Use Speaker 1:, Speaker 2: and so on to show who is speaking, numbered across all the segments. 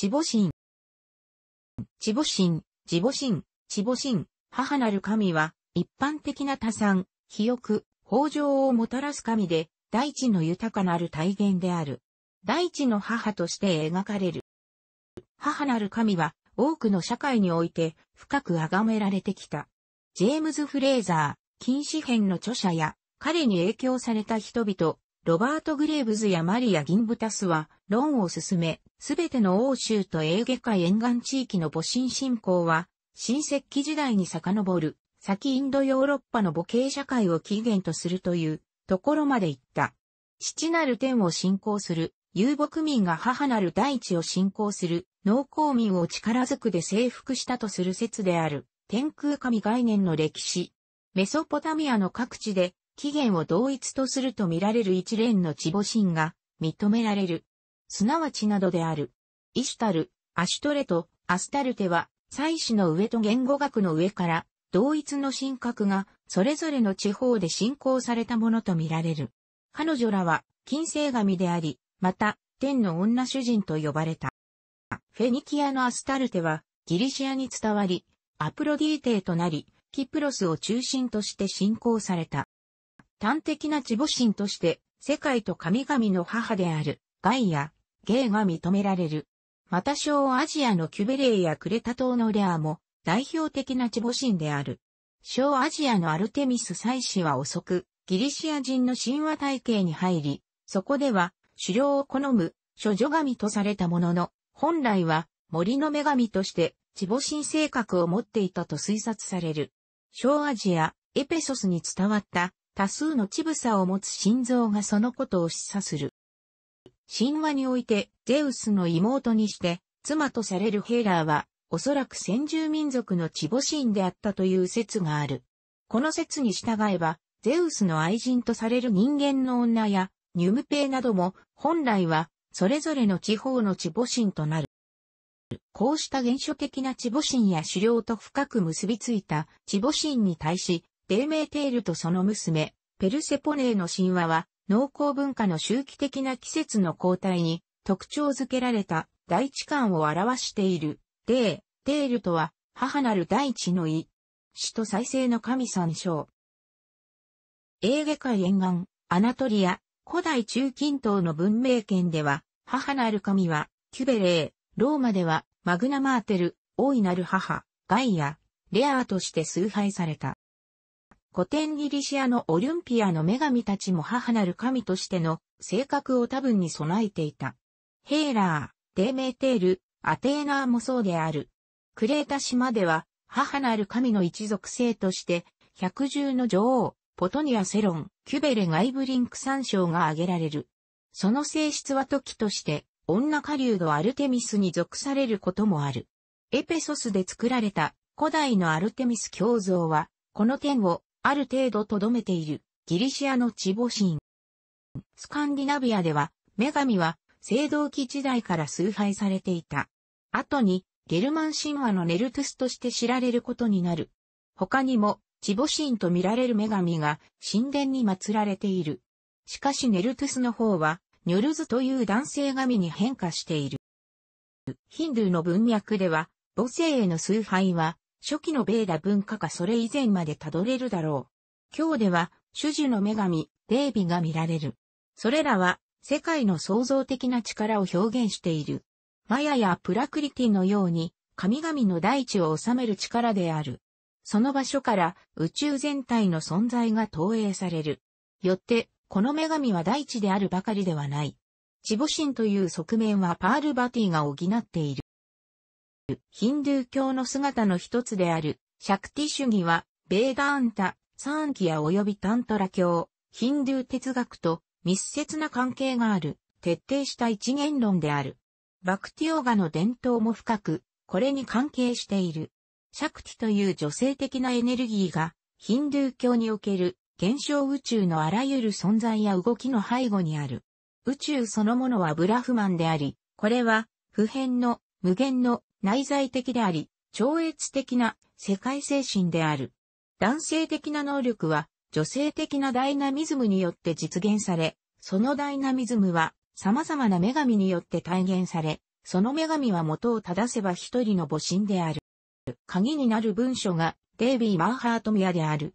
Speaker 1: チボ神。チボ神、チボ神、チボ神、母なる神は、一般的な多産、肥沃、豊穣をもたらす神で、大地の豊かなる体現である。大地の母として描かれる。母なる神は、多くの社会において、深く崇められてきた。ジェームズ・フレーザー、禁止編の著者や、彼に影響された人々、ロバート・グレーブズやマリア・ギンブタスは論を進め、すべての欧州と英ー海沿岸地域の母親信仰は、新石器時代に遡る、先インドヨーロッパの母系社会を起源とするというところまで行った。父なる天を信仰する、遊牧民が母なる大地を信仰する、農耕民を力ずくで征服したとする説である、天空神概念の歴史。メソポタミアの各地で起源を同一とすると見られる一連の地母神が認められる。すなわちなどである。イシュタル、アシュトレとアスタルテは、祭祀の上と言語学の上から、同一の神格が、それぞれの地方で信仰されたものと見られる。彼女らは、金星神であり、また、天の女主人と呼ばれた。フェニキアのアスタルテは、ギリシアに伝わり、アプロディーテとなり、キプロスを中心として信仰された。端的な地母神として、世界と神々の母である、ガイア、ゲイが認められる。また小アジアのキュベレイやクレタ島のレアも、代表的な地母神である。小アジアのアルテミス祭祀は遅く、ギリシア人の神話体系に入り、そこでは、狩猟を好む、諸女神とされたものの、本来は森の女神として地母神性格を持っていたと推察される。小アジア、エペソスに伝わった多数の乳房を持つ心臓がそのことを示唆する。神話において、ゼウスの妹にして、妻とされるヘーラーは、おそらく先住民族のチボシンであったという説がある。この説に従えば、ゼウスの愛人とされる人間の女や、ニュムペイなども、本来は、それぞれの地方のチボシンとなる。こうした原初的なチボシンや狩猟と深く結びついたチボシンに対し、デメーテールとその娘、ペルセポネーの神話は、農耕文化の周期的な季節の交代に特徴づけられた大地観を表している。デー、テールとは、母なる大地の意。死と再生の神参照。エーゲ海沿岸、アナトリア、古代中近東の文明圏では、母なる神は、キュベレー、ローマでは、マグナマーテル、大いなる母、ガイア、レアーとして崇拝された。古典ギリシアのオリンピアの女神たちも母なる神としての性格を多分に備えていた。ヘーラー、デーメーテール、アテーナーもそうである。クレータ島では、母なる神の一族性として、百獣の女王、ポトニア・セロン、キュベレ・ガイブリンク三章が挙げられる。その性質は時として、女下流のアルテミスに属されることもある。エペソスで作られた古代のアルテミス教像は、この点をある程度とどめているギリシアの地母神。スカンディナビアでは、女神は青銅器時代から崇拝されていた。後に、ゲルマン神話のネルトゥスとして知られることになる。他にも、地母神と見られる女神が神殿に祀られている。しかしネルトゥスの方は、ニョルズという男性神に変化している。ヒンドゥーの文脈では、母性への崇拝は、初期のベーダ文化かそれ以前までたどれるだろう。今日では、種々の女神、デービが見られる。それらは、世界の創造的な力を表現している。マヤやプラクリティのように、神々の大地を治める力である。その場所から宇宙全体の存在が投影される。よって、この女神は大地であるばかりではない。地母神という側面はパールバティが補っている。ヒンドゥー教の姿の一つである、シャクティ主義は、ベーダーンタ、サーンキア及びタントラ教、ヒンドゥー哲学と密接な関係がある、徹底した一元論である。バクティオガの伝統も深く、これに関係している。シャクティという女性的なエネルギーが、ヒンドゥー教における、現象宇宙のあらゆる存在や動きの背後にある。宇宙そのものはブラフマンであり、これは、普遍の、無限の、内在的であり、超越的な世界精神である。男性的な能力は女性的なダイナミズムによって実現され、そのダイナミズムは様々な女神によって体現され、その女神は元を正せば一人の母神である。鍵になる文書がデイビー・マーハートミアである。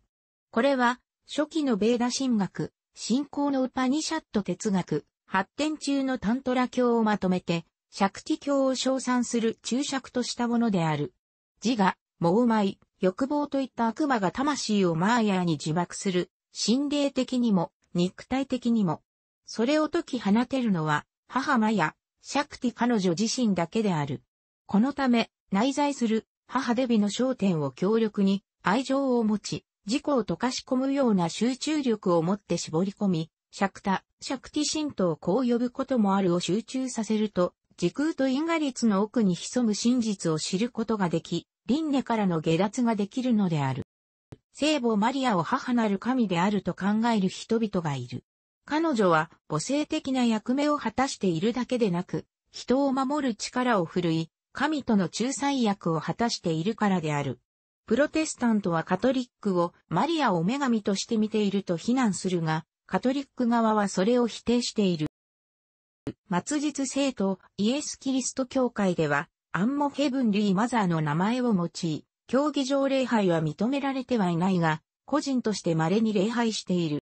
Speaker 1: これは初期のベーダ神学、信仰のウパニシャット哲学、発展中のタントラ教をまとめて釈ィ教を称賛する注釈としたものである。自我、猛舞、欲望といった悪魔が魂をマーヤーに自爆する、心霊的にも、肉体的にも。それを解き放てるのは、母マヤ、釈ティ彼女自身だけである。このため、内在する、母デビの焦点を強力に、愛情を持ち、自己を溶かし込むような集中力を持って絞り込み、シャクタ、シャクティ神道をこう呼ぶこともあるを集中させると、時空と因果律の奥に潜む真実を知ることができ、輪廻からの下脱ができるのである。聖母マリアを母なる神であると考える人々がいる。彼女は母性的な役目を果たしているだけでなく、人を守る力を振るい、神との仲裁役を果たしているからである。プロテスタントはカトリックをマリアを女神として見ていると非難するが、カトリック側はそれを否定している。末日聖徒イエス・キリスト教会では、アンモ・ヘブンリー・マザーの名前を用い、競技場礼拝は認められてはいないが、個人として稀に礼拝している。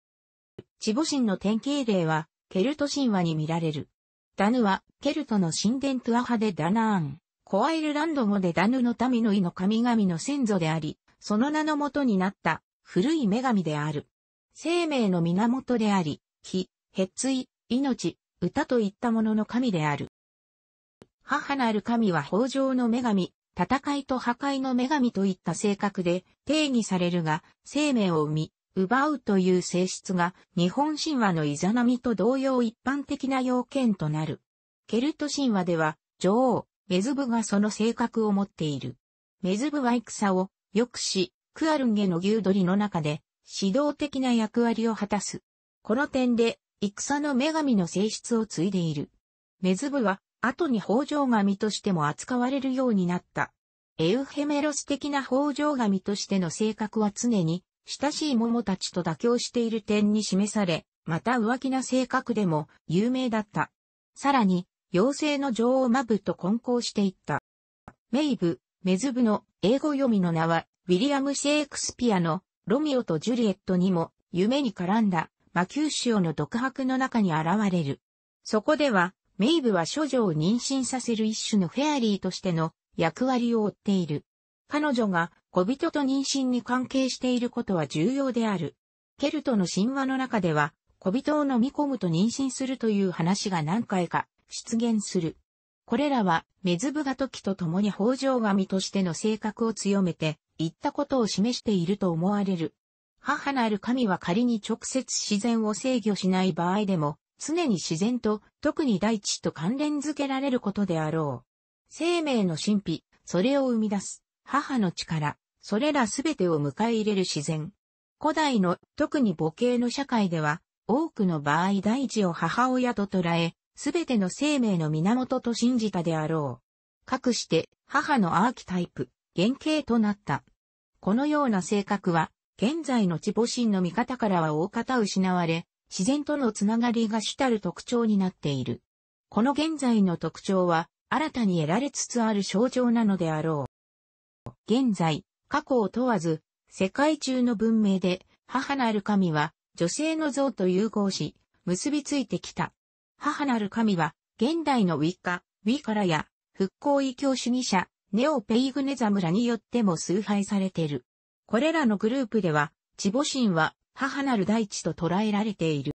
Speaker 1: チボ神の典型例は、ケルト神話に見られる。ダヌは、ケルトの神殿トゥア派でダナーン、コアイルランド語でダヌの民の意の神々の先祖であり、その名のもとになった古い女神である。生命の源であり、火、へっつい、命、歌といったものの神である。母なる神は豊穣の女神、戦いと破壊の女神といった性格で定義されるが、生命を生み、奪うという性質が日本神話のイザナミと同様一般的な要件となる。ケルト神話では女王、メズブがその性格を持っている。メズブは戦を抑止、クアルンゲの牛鳥の中で指導的な役割を果たす。この点で戦の女神の性質を継いでいる。メズブは、後に北条神としても扱われるようになった。エウヘメロス的な北条神としての性格は常に、親しい桃たちと妥協している点に示され、また浮気な性格でも有名だった。さらに、妖精の女王マブと混交していった。メイブ、メズブの英語読みの名は、ウィリアム・シェイクスピアのロミオとジュリエットにも夢に絡んだ魔球ューの独白の中に現れる。そこでは、メイブは処女を妊娠させる一種のフェアリーとしての役割を負っている。彼女が小人と妊娠に関係していることは重要である。ケルトの神話の中では、小人を飲み込むと妊娠するという話が何回か出現する。これらは、メズブガトキと共に北条神としての性格を強めて、言ったことを示していると思われる。母なる神は仮に直接自然を制御しない場合でも、常に自然と、特に大地と関連づけられることであろう。生命の神秘、それを生み出す、母の力、それらすべてを迎え入れる自然。古代の、特に母系の社会では、多くの場合大地を母親と捉え、すべての生命の源と信じたであろう。かくして、母のアーキタイプ、原型となった。このような性格は、現在のチ母シンの見方からは大方失われ、自然とのつながりが主たる特徴になっている。この現在の特徴は、新たに得られつつある症状なのであろう。現在、過去を問わず、世界中の文明で、母なる神は、女性の像と融合し、結びついてきた。母なる神は、現代のウィッカ、ウィカラや、復興異教主義者、ネオペイグネザムラによっても崇拝されている。これらのグループでは、チボシンは母なる大地と捉えられている。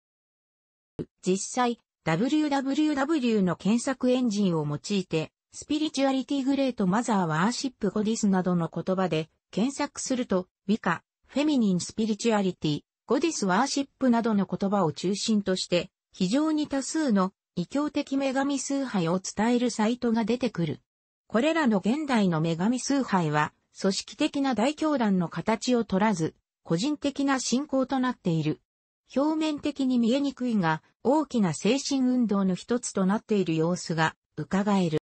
Speaker 1: 実際、www の検索エンジンを用いて、スピリチュアリティグレートマザーワーシップゴディスなどの言葉で検索すると、ウィカ、フェミニンスピリチュアリティ、ゴディスワーシップなどの言葉を中心として、非常に多数の異教的女神崇拝を伝えるサイトが出てくる。これらの現代の女神崇拝は、組織的な大教団の形を取らず、個人的な信仰となっている。表面的に見えにくいが、大きな精神運動の一つとなっている様子が伺える。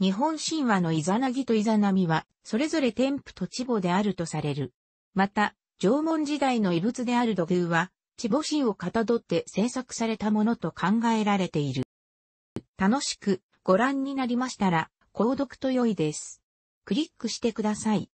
Speaker 1: 日本神話のイザナギとイザナミは、それぞれ天賦と地母であるとされる。また、縄文時代の遺物である土偶は、地母神をかたどって制作されたものと考えられている。楽しくご覧になりましたら、購読と良いです。クリックしてください。